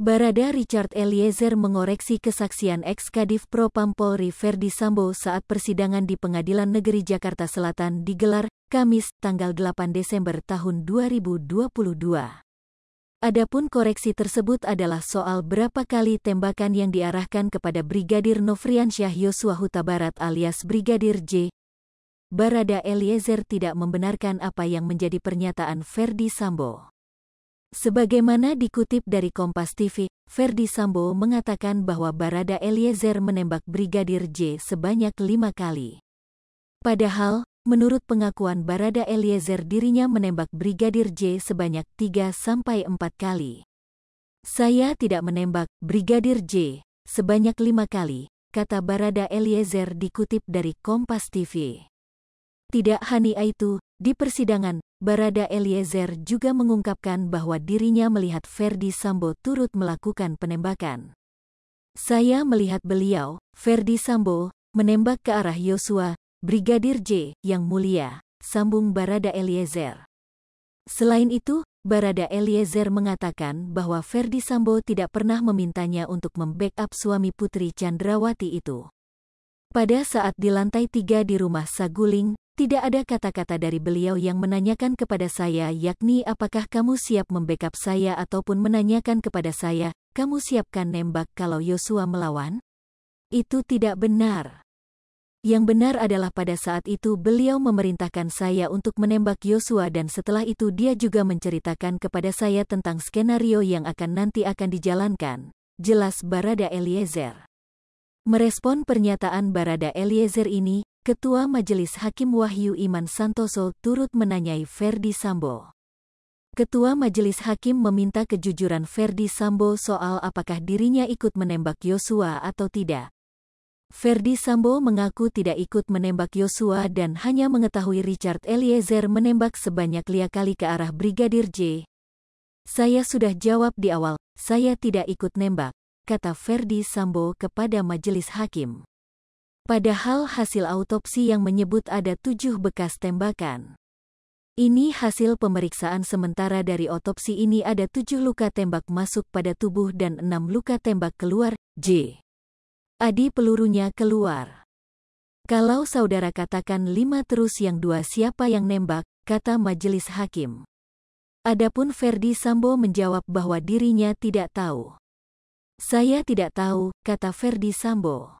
Barada Richard Eliezer mengoreksi kesaksian ex-Kadif Propam Polri Verdi Sambo saat persidangan di Pengadilan Negeri Jakarta Selatan digelar, Kamis, tanggal 8 Desember tahun 2022. Adapun koreksi tersebut adalah soal berapa kali tembakan yang diarahkan kepada Brigadir Nofriansyah Yosua Huta Barat alias Brigadir J. Barada Eliezer tidak membenarkan apa yang menjadi pernyataan Verdi Sambo. Sebagaimana dikutip dari Kompas TV, Verdi Sambo mengatakan bahwa Barada Eliezer menembak Brigadir J sebanyak lima kali. Padahal, menurut pengakuan Barada Eliezer dirinya menembak Brigadir J sebanyak tiga sampai empat kali. Saya tidak menembak Brigadir J sebanyak lima kali, kata Barada Eliezer dikutip dari Kompas TV. Tidak hanya itu, di persidangan, Barada Eliezer juga mengungkapkan bahwa dirinya melihat Ferdi Sambo turut melakukan penembakan. Saya melihat beliau, Ferdi Sambo, menembak ke arah Yosua, Brigadir J, yang mulia, sambung Barada Eliezer. Selain itu, Barada Eliezer mengatakan bahwa Ferdi Sambo tidak pernah memintanya untuk membackup suami Putri Chandrawati itu. Pada saat di lantai tiga di rumah Saguling, tidak ada kata-kata dari beliau yang menanyakan kepada saya yakni apakah kamu siap membackup saya ataupun menanyakan kepada saya, kamu siapkan nembak kalau Yosua melawan? Itu tidak benar. Yang benar adalah pada saat itu beliau memerintahkan saya untuk menembak Yosua dan setelah itu dia juga menceritakan kepada saya tentang skenario yang akan nanti akan dijalankan. Jelas Barada Eliezer. Merespon pernyataan Barada Eliezer ini, Ketua Majelis Hakim Wahyu Iman Santoso turut menanyai Ferdi Sambo. Ketua Majelis Hakim meminta kejujuran Ferdi Sambo soal apakah dirinya ikut menembak Yosua atau tidak. Ferdi Sambo mengaku tidak ikut menembak Yosua dan hanya mengetahui Richard Eliezer menembak sebanyak lia kali ke arah Brigadir J. Saya sudah jawab di awal, saya tidak ikut nembak, kata Ferdi Sambo kepada Majelis Hakim. Padahal hasil autopsi yang menyebut ada tujuh bekas tembakan. Ini hasil pemeriksaan sementara dari otopsi ini ada tujuh luka tembak masuk pada tubuh dan enam luka tembak keluar, J. Adi pelurunya keluar. Kalau saudara katakan lima terus yang dua siapa yang nembak, kata majelis hakim. Adapun Ferdi Sambo menjawab bahwa dirinya tidak tahu. Saya tidak tahu, kata Ferdi Sambo.